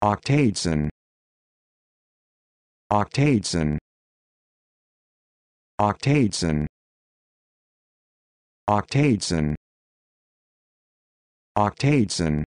Octadeson Octadeson Octadeson Octadeson Octadeson